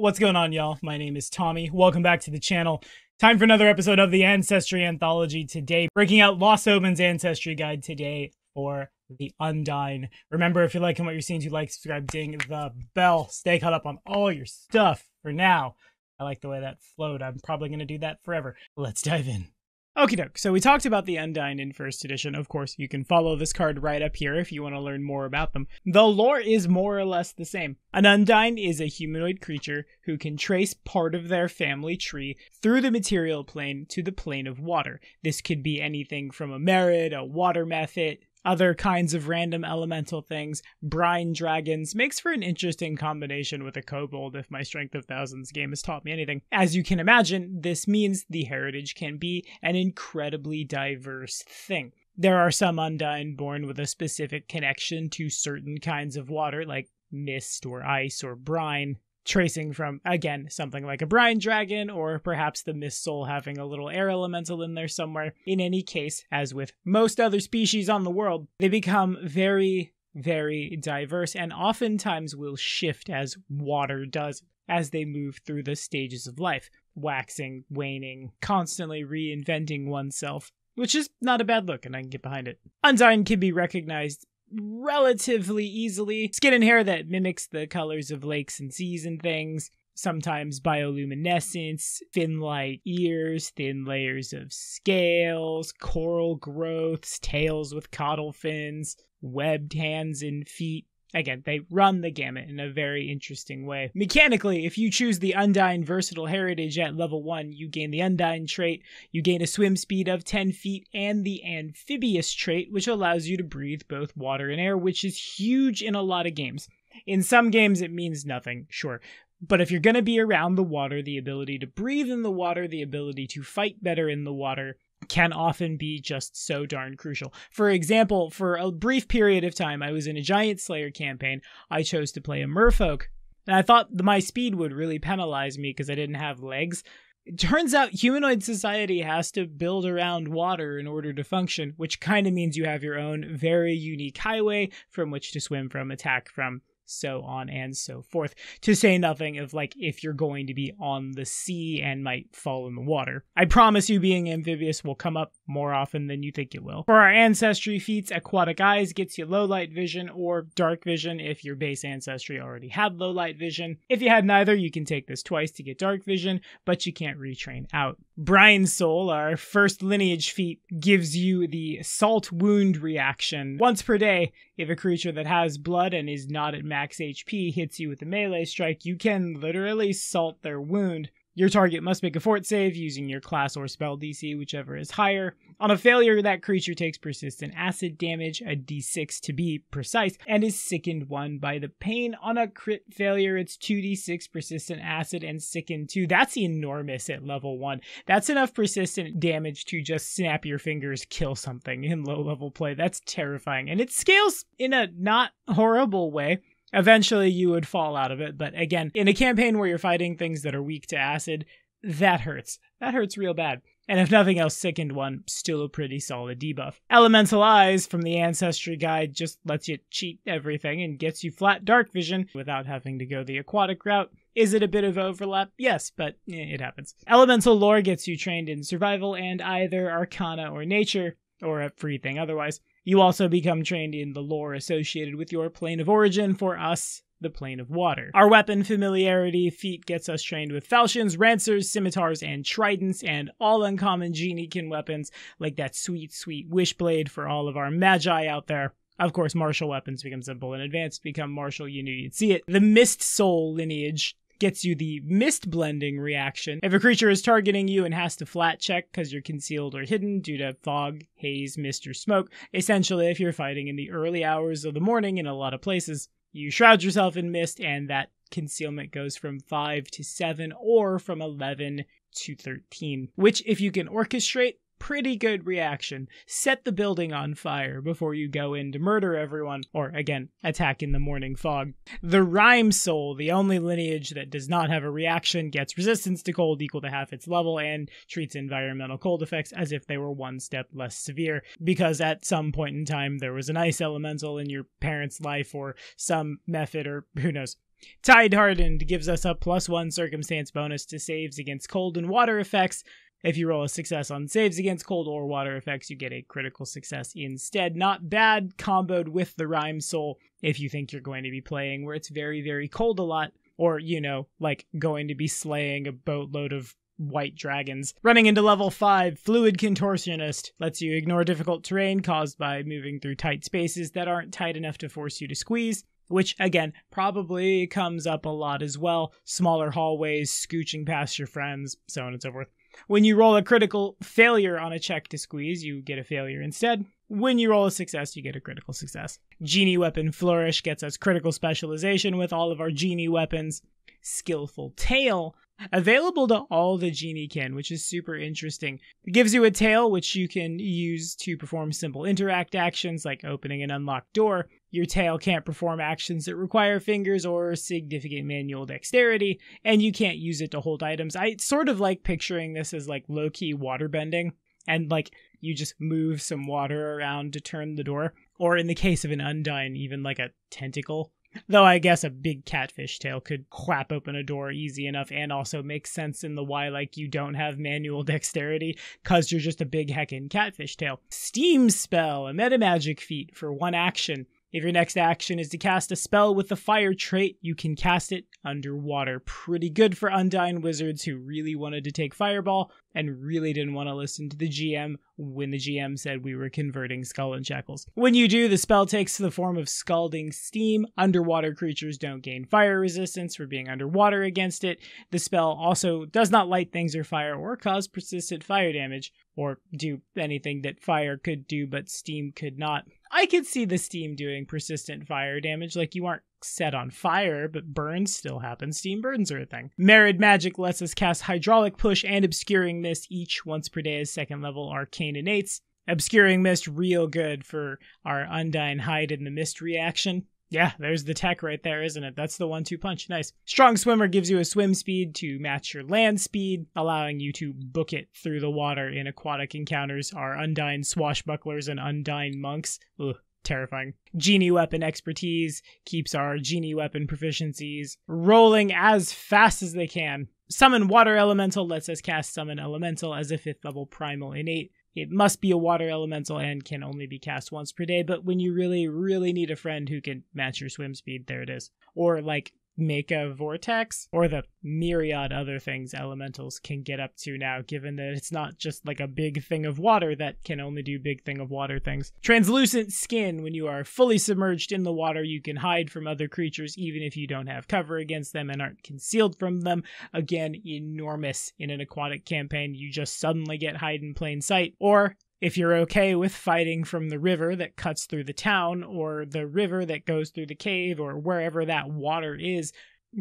What's going on, y'all? My name is Tommy. Welcome back to the channel. Time for another episode of the Ancestry Anthology today, breaking out Lost Omen's Ancestry Guide today for the Undyne. Remember, if you're liking what you're seeing, to like, subscribe, ding the bell. Stay caught up on all your stuff for now. I like the way that flowed. I'm probably going to do that forever. Let's dive in. Okie doke. So we talked about the Undyne in first edition. Of course, you can follow this card right up here if you want to learn more about them. The lore is more or less the same. An Undyne is a humanoid creature who can trace part of their family tree through the material plane to the plane of water. This could be anything from a merid, a water method, other kinds of random elemental things, brine dragons, makes for an interesting combination with a kobold if my Strength of Thousands game has taught me anything. As you can imagine, this means the heritage can be an incredibly diverse thing. There are some undine born with a specific connection to certain kinds of water, like mist or ice or brine tracing from again something like a brine dragon or perhaps the mist soul having a little air elemental in there somewhere in any case as with most other species on the world they become very very diverse and oftentimes will shift as water does as they move through the stages of life waxing waning constantly reinventing oneself which is not a bad look and I can get behind it. Undyne can be recognized relatively easily. Skin and hair that mimics the colors of lakes and seas and things. Sometimes bioluminescence, thin like ears, thin layers of scales, coral growths, tails with caudal fins, webbed hands and feet, Again, they run the gamut in a very interesting way. Mechanically, if you choose the Undyne Versatile Heritage at level 1, you gain the Undyne trait, you gain a swim speed of 10 feet, and the Amphibious trait, which allows you to breathe both water and air, which is huge in a lot of games. In some games, it means nothing, sure. But if you're going to be around the water, the ability to breathe in the water, the ability to fight better in the water, can often be just so darn crucial. For example, for a brief period of time, I was in a Giant Slayer campaign. I chose to play a merfolk, and I thought my speed would really penalize me because I didn't have legs. It turns out humanoid society has to build around water in order to function, which kind of means you have your own very unique highway from which to swim from, attack from, so on and so forth. To say nothing of like if you're going to be on the sea and might fall in the water. I promise you, being amphibious will come up more often than you think it will. For our ancestry feats, Aquatic Eyes gets you low light vision or dark vision if your base ancestry already had low light vision. If you had neither, you can take this twice to get dark vision, but you can't retrain out. Brine Soul, our first lineage feat, gives you the Salt Wound reaction. Once per day, if a creature that has blood and is not at max HP hits you with a melee strike, you can literally salt their wound your target must make a fort save using your class or spell DC, whichever is higher. On a failure, that creature takes persistent acid damage, a d6 to be precise, and is sickened 1 by the pain. On a crit failure, it's 2d6 persistent acid and sickened 2. That's enormous at level 1. That's enough persistent damage to just snap your fingers, kill something in low level play. That's terrifying. And it scales in a not horrible way. Eventually, you would fall out of it. But again, in a campaign where you're fighting things that are weak to acid, that hurts. That hurts real bad. And if nothing else, sickened one, still a pretty solid debuff. Elemental Eyes from the Ancestry Guide just lets you cheat everything and gets you flat dark vision without having to go the aquatic route. Is it a bit of overlap? Yes, but eh, it happens. Elemental Lore gets you trained in survival and either arcana or nature, or a free thing otherwise. You also become trained in the lore associated with your plane of origin, for us, the plane of water. Our weapon familiarity feat gets us trained with falchions, rancers, scimitars, and tridents, and all uncommon geniekin weapons like that sweet, sweet wish blade for all of our magi out there. Of course, martial weapons become simple and advanced, become martial, you knew you'd see it. The Mist Soul lineage gets you the mist blending reaction. If a creature is targeting you and has to flat check because you're concealed or hidden due to fog, haze, mist, or smoke, essentially, if you're fighting in the early hours of the morning in a lot of places, you shroud yourself in mist and that concealment goes from 5 to 7 or from 11 to 13, which, if you can orchestrate, pretty good reaction. Set the building on fire before you go in to murder everyone, or again, attack in the morning fog. The Rhyme Soul, the only lineage that does not have a reaction, gets resistance to cold equal to half its level and treats environmental cold effects as if they were one step less severe, because at some point in time there was an ice elemental in your parents' life or some method or who knows, Tide Hardened gives us a plus one circumstance bonus to saves against cold and water effects, if you roll a success on saves against cold or water effects, you get a critical success instead. Not bad comboed with the Rhyme Soul if you think you're going to be playing where it's very, very cold a lot, or, you know, like going to be slaying a boatload of white dragons. Running into level 5, Fluid Contortionist lets you ignore difficult terrain caused by moving through tight spaces that aren't tight enough to force you to squeeze which again probably comes up a lot as well. Smaller hallways, scooching past your friends, so on and so forth. When you roll a critical failure on a check to squeeze, you get a failure instead. When you roll a success, you get a critical success. Genie Weapon Flourish gets us critical specialization with all of our Genie weapons. Skillful Tail, available to all the Genie kin, which is super interesting. It gives you a tail, which you can use to perform simple interact actions like opening an unlocked door, your tail can't perform actions that require fingers or significant manual dexterity, and you can't use it to hold items. I sort of like picturing this as like low key water bending, and like you just move some water around to turn the door, or in the case of an undyne, even like a tentacle. Though I guess a big catfish tail could clap open a door easy enough and also makes sense in the why, like, you don't have manual dexterity, cause you're just a big heckin' catfish tail. Steam spell, a meta magic feat for one action. If your next action is to cast a spell with the fire trait, you can cast it underwater. Pretty good for Undying Wizards who really wanted to take Fireball and really didn't want to listen to the GM when the GM said we were converting Skull and Shackles. When you do, the spell takes the form of Scalding Steam. Underwater creatures don't gain fire resistance for being underwater against it. The spell also does not light things or fire or cause persistent fire damage or do anything that fire could do but steam could not. I could see the steam doing persistent fire damage. Like you aren't set on fire, but burns still happen. Steam burns are a thing. Married Magic lets us cast Hydraulic Push and Obscuring Mist each once per day as second level arcane innates. Obscuring Mist, real good for our undying Hide in the Mist reaction. Yeah, there's the tech right there, isn't it? That's the one two punch. Nice. Strong Swimmer gives you a swim speed to match your land speed, allowing you to book it through the water in aquatic encounters. Our Undyne Swashbucklers and Undyne Monks. Ugh, terrifying. Genie Weapon Expertise keeps our Genie Weapon proficiencies rolling as fast as they can. Summon Water Elemental lets us cast Summon Elemental as a fifth level primal innate it must be a water elemental and can only be cast once per day. But when you really, really need a friend who can match your swim speed, there it is. Or like make a vortex or the myriad other things elementals can get up to now, given that it's not just like a big thing of water that can only do big thing of water things. Translucent skin, when you are fully submerged in the water, you can hide from other creatures even if you don't have cover against them and aren't concealed from them. Again, enormous in an aquatic campaign. You just suddenly get hide in plain sight, or if you're okay with fighting from the river that cuts through the town, or the river that goes through the cave, or wherever that water is,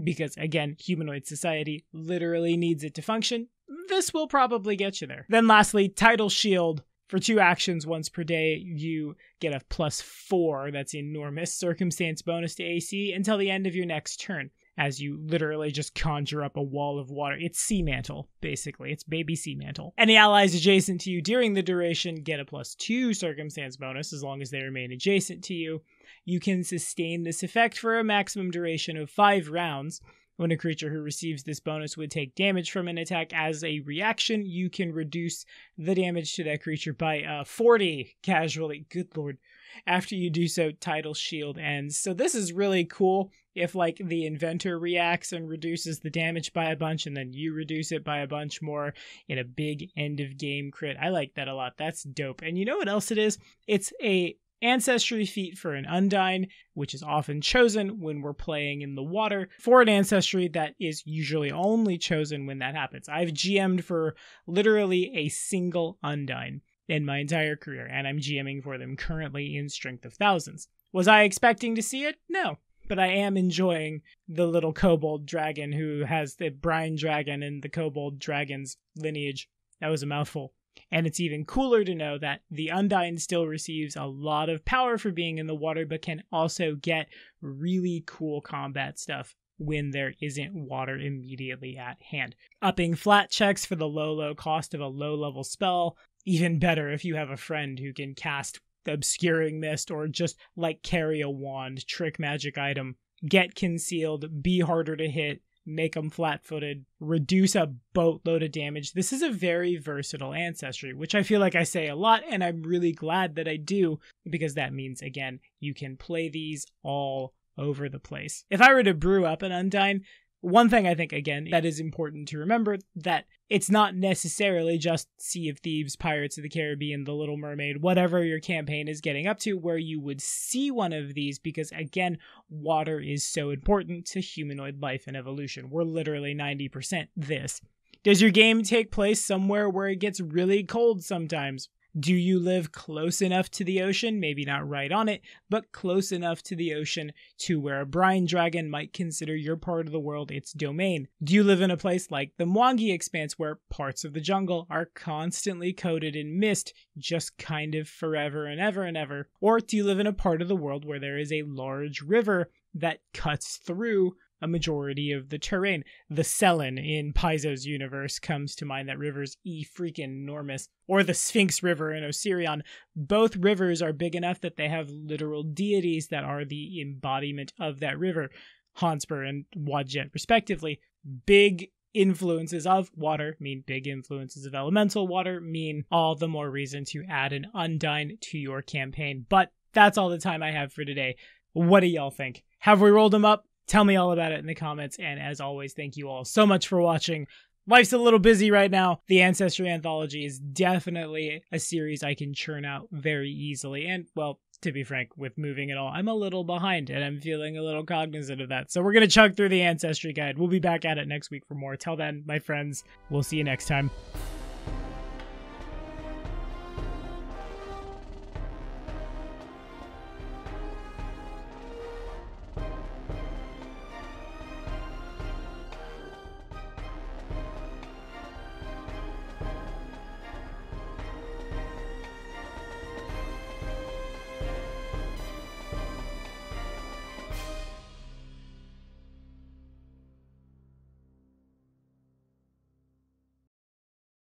because again, humanoid society literally needs it to function, this will probably get you there. Then, lastly, Tidal Shield. For two actions once per day, you get a plus four, that's enormous, circumstance bonus to AC until the end of your next turn as you literally just conjure up a wall of water. It's sea mantle, basically. It's baby sea mantle. Any allies adjacent to you during the duration get a plus two circumstance bonus as long as they remain adjacent to you. You can sustain this effect for a maximum duration of five rounds when a creature who receives this bonus would take damage from an attack as a reaction, you can reduce the damage to that creature by uh, 40 casually. Good lord. After you do so, title shield ends. So this is really cool if like the inventor reacts and reduces the damage by a bunch and then you reduce it by a bunch more in a big end of game crit. I like that a lot. That's dope. And you know what else it is? It's a ancestry feat for an Undyne, which is often chosen when we're playing in the water, for an ancestry that is usually only chosen when that happens. I've GM'd for literally a single Undyne in my entire career, and I'm GMing for them currently in Strength of Thousands. Was I expecting to see it? No. But I am enjoying the little kobold dragon who has the brine dragon and the kobold dragon's lineage. That was a mouthful. And it's even cooler to know that the Undyne still receives a lot of power for being in the water, but can also get really cool combat stuff when there isn't water immediately at hand. Upping flat checks for the low, low cost of a low level spell, even better if you have a friend who can cast obscuring mist or just like carry a wand, trick magic item, get concealed, be harder to hit, make them flat footed, reduce a boatload of damage. This is a very versatile ancestry, which I feel like I say a lot, and I'm really glad that I do, because that means, again, you can play these all over the place. If I were to brew up an Undyne, one thing I think, again, that is important to remember that it's not necessarily just Sea of Thieves, Pirates of the Caribbean, The Little Mermaid, whatever your campaign is getting up to, where you would see one of these because, again, water is so important to humanoid life and evolution. We're literally 90% this. Does your game take place somewhere where it gets really cold sometimes? Do you live close enough to the ocean, maybe not right on it, but close enough to the ocean to where a brine dragon might consider your part of the world its domain? Do you live in a place like the Mwangi Expanse where parts of the jungle are constantly coated in mist, just kind of forever and ever and ever? Or do you live in a part of the world where there is a large river that cuts through a majority of the terrain. The Selin in Paizo's universe comes to mind. That river's e freaking enormous. Or the Sphinx River in Osirion. Both rivers are big enough that they have literal deities that are the embodiment of that river, Hansper and Wadjet, respectively. Big influences of water mean big influences of elemental water mean all the more reason to add an undine to your campaign. But that's all the time I have for today. What do y'all think? Have we rolled them up? Tell me all about it in the comments. And as always, thank you all so much for watching. Life's a little busy right now. The Ancestry Anthology is definitely a series I can churn out very easily. And, well, to be frank, with moving at all, I'm a little behind and I'm feeling a little cognizant of that. So we're going to chug through the Ancestry Guide. We'll be back at it next week for more. Till then, my friends, we'll see you next time.